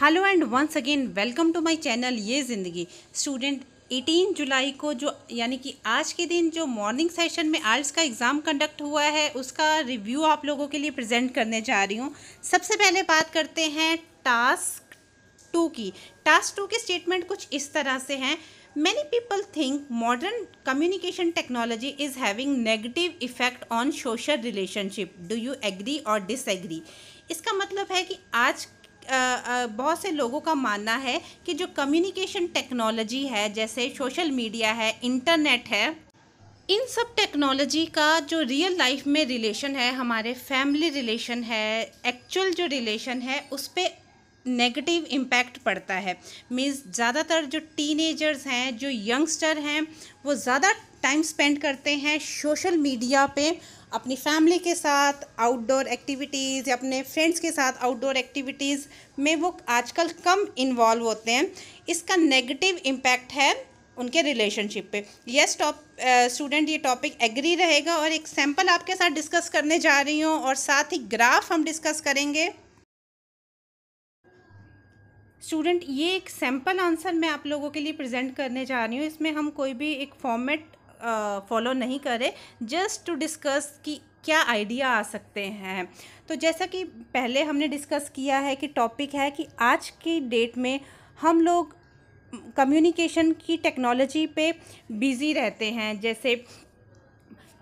hello and once again welcome to my channel ये ज़िंदगी student 18 जुलाई को जो यानी कि आज के दिन जो मॉर्निंग सेशन में आर्ट्स का एग्ज़ाम कंडक्ट हुआ है उसका रिव्यू आप लोगों के लिए प्रेजेंट करने जा रही हूँ सबसे पहले बात करते हैं टास्क टू की टास्क टू के स्टेटमेंट कुछ इस तरह से हैं many people think modern communication technology is having negative effect on social relationship do you agree और disagree इसका मतलब है कि आज बहुत से लोगों का मानना है कि जो कम्युनिकेशन टेक्नोलॉजी है जैसे सोशल मीडिया है इंटरनेट है इन सब टेक्नोलॉजी का जो रियल लाइफ में रिलेशन है हमारे फैमिली रिलेशन है एक्चुअल जो रिलेशन है उस पर नेगेटिव इम्पैक्ट पड़ता है मीन्स ज़्यादातर जो टीनेजर्स हैं जो यंगस्टर हैं वो ज़्यादा टाइम स्पेंड करते हैं सोशल मीडिया पे अपनी फैमिली के साथ आउटडोर एक्टिविटीज़ या अपने फ्रेंड्स के साथ आउटडोर एक्टिविटीज़ में वो आजकल कम इन्वॉल्व होते हैं इसका नेगेटिव इम्पैक्ट है उनके रिलेशनशिप पे यस टॉप स्टूडेंट ये टॉपिक एग्री रहेगा और एक सैम्पल आपके साथ डिस्कस करने जा रही हूँ और साथ ही ग्राफ हम डिस्कस करेंगे स्टूडेंट ये एक सैम्पल आंसर मैं आप लोगों के लिए प्रेजेंट करने जा रही हूँ इसमें हम कोई भी एक फॉर्मेट फॉलो नहीं करें जस्ट टू डिस्कस कि क्या आइडिया आ सकते हैं तो जैसा कि पहले हमने डिस्कस किया है कि टॉपिक है कि आज की डेट में हम लोग कम्युनिकेशन की टेक्नोलॉजी पे बिज़ी रहते हैं जैसे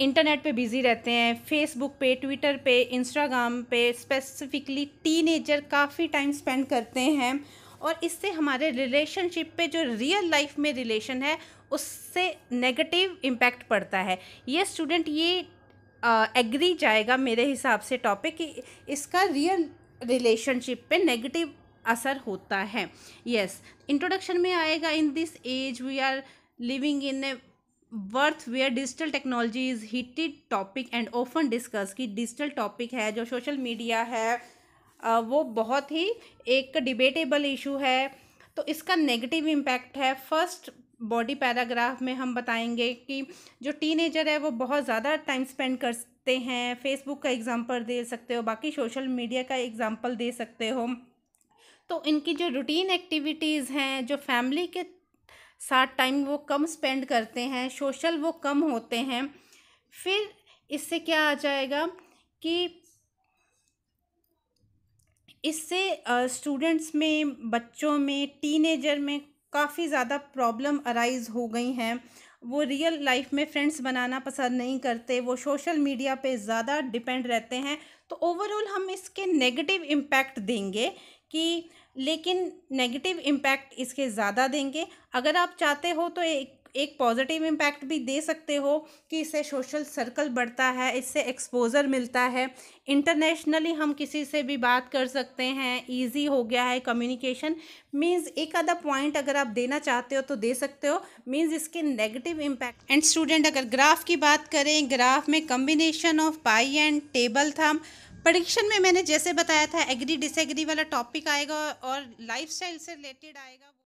इंटरनेट पे बिज़ी रहते हैं फेसबुक पे ट्विटर पे इंस्टाग्राम पे स्पेसिफिकली टीनेजर काफ़ी टाइम स्पेंड करते हैं और इससे हमारे रिलेशनशिप पे जो रियल लाइफ में रिलेशन है उससे नेगेटिव इम्पैक्ट पड़ता है ये स्टूडेंट ये एग्री जाएगा मेरे हिसाब से टॉपिक कि इसका रियल रिलेशनशिप पे नेगेटिव असर होता है यस इंट्रोडक्शन में आएगा in this age we are living in a world where digital technology is heated topic and often discuss कि डिजिटल टॉपिक है जो सोशल मीडिया है वो बहुत ही एक डिबेटेबल इशू है तो इसका नेगेटिव इम्पैक्ट है फर्स्ट बॉडी पैराग्राफ में हम बताएंगे कि जो टीनेजर है वो बहुत ज़्यादा टाइम स्पेंड करते हैं फेसबुक का एग्ज़ाम्पल दे सकते हो बाकी सोशल मीडिया का एग्ज़ाम्पल दे सकते हो तो इनकी जो रूटीन एक्टिविटीज़ हैं जो फैमिली के साथ टाइम वो कम स्पेंड करते हैं सोशल वो कम होते हैं फिर इससे क्या आ जाएगा कि इससे स्टूडेंट्स में बच्चों में टीनेजर में काफ़ी ज़्यादा प्रॉब्लम अराइज हो गई हैं वो रियल लाइफ में फ्रेंड्स बनाना पसंद नहीं करते वो सोशल मीडिया पे ज़्यादा डिपेंड रहते हैं तो ओवरऑल हम इसके नेगेटिव इम्पैक्ट देंगे कि लेकिन नेगेटिव इम्पैक्ट इसके ज़्यादा देंगे अगर आप चाहते हो तो एक एक पॉजिटिव इम्पैक्ट भी दे सकते हो कि इससे सोशल सर्कल बढ़ता है इससे एक्सपोजर मिलता है इंटरनेशनली हम किसी से भी बात कर सकते हैं इजी हो गया है कम्युनिकेशन मींस एक आधा पॉइंट अगर आप देना चाहते हो तो दे सकते हो मींस इसके नेगेटिव इम्पैक्ट एंड स्टूडेंट अगर ग्राफ की बात करें ग्राफ में combination of pie and table था प्रडिक्शन में मैंने जैसे बताया था एग्री डिसएग्री वाला टॉपिक आएगा और लाइफ से रिलेटेड आएगा